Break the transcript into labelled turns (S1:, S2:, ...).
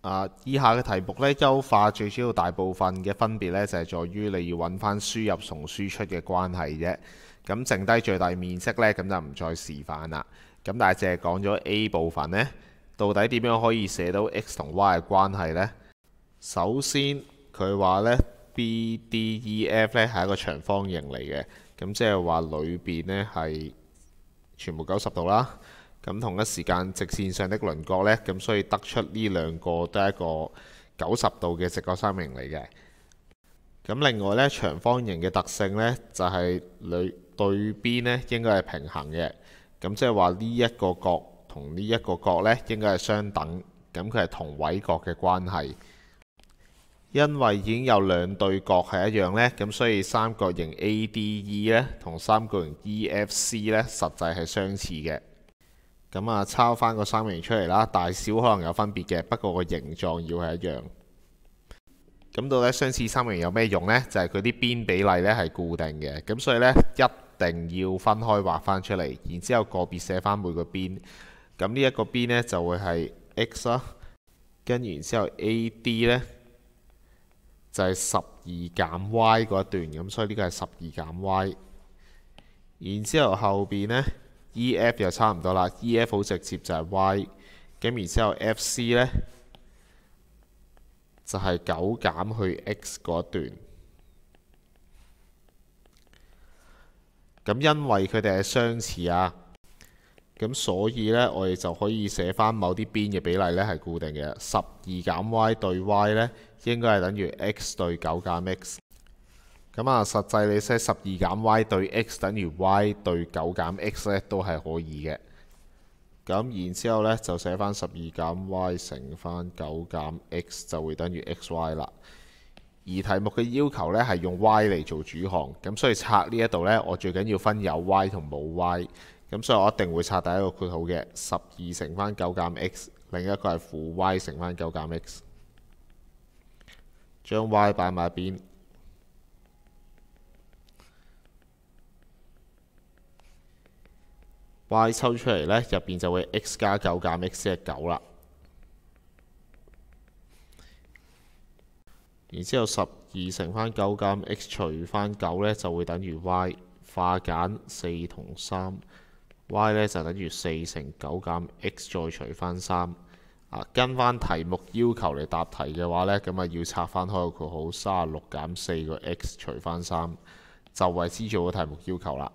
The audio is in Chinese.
S1: 啊，以下嘅題目咧，優化最主要大部分嘅分別咧，就係在於你要揾翻輸入同輸出嘅關係啫。咁剩低最大面積咧，咁就唔再示範啦。咁但係只係講咗 A 部分咧，到底點樣可以寫到 x 同 y 嘅關係咧？首先佢話咧，BDEF 咧係一個長方形嚟嘅，咁即係話裏邊咧係全部九十度啦。咁同一時間，直線上的輪角呢，咁所以得出呢兩個都係一個九十度嘅直角三角形嚟嘅。咁另外呢，長方形嘅特性呢，就係裏對邊呢應該係平行嘅。咁即係話呢一個角同呢一個角呢應該係相等，咁佢係同位角嘅關係。因為已經有兩對角係一樣咧，咁所以三角形 A D E 咧同三角形 E F C 咧實際係相似嘅。咁啊，抄翻個三形出嚟啦，大小可能有分別嘅，不過個形狀要係一樣。咁到底相似三形有咩用呢？就係佢啲邊比例咧係固定嘅，咁所以咧一定要分開畫翻出嚟，然之後個別寫翻每個邊。咁呢一個邊咧就會係 x 啦，跟然之後 AD 咧就係十二減 y 嗰一段，咁所以呢個係十二減 y。然之後後邊咧。E F 又差唔多啦，E F 好直接就係 Y，咁然之後 F C 呢，就係九減去 X 嗰段。咁因為佢哋係相似啊，咁所以呢，我哋就可以寫翻某啲邊嘅比例呢係固定嘅，十二減 Y 對 Y 呢，應該係等於 X 對九減 X。咁啊，實際你寫十二減 y 對 x 等於 y 對九減 x 咧，都係可以嘅。咁然之後咧，就寫翻十二減 y 乘翻九減 x 就會等於 xy 啦。而題目嘅要求咧係用 y 嚟做主項，咁所以拆呢一度咧，我最緊要分有 y 同冇 y。咁所以我一定會拆第一個括號嘅十二乘翻九減 x，另一個係負 y 乘翻九減 x。將 y 擺埋邊。Y 抽出嚟咧，入边就会 X 加九减 X 系九啦。然之后十二乘翻九减 X 除翻九咧，就会等于 Y 化简四同三。Y 咧就等于四乘九减 X 再除翻三。啊，跟翻题目要求嚟答题嘅话咧，咁啊要拆翻开個括号，十六减四个 X 除翻三，就为之做个题目要求啦。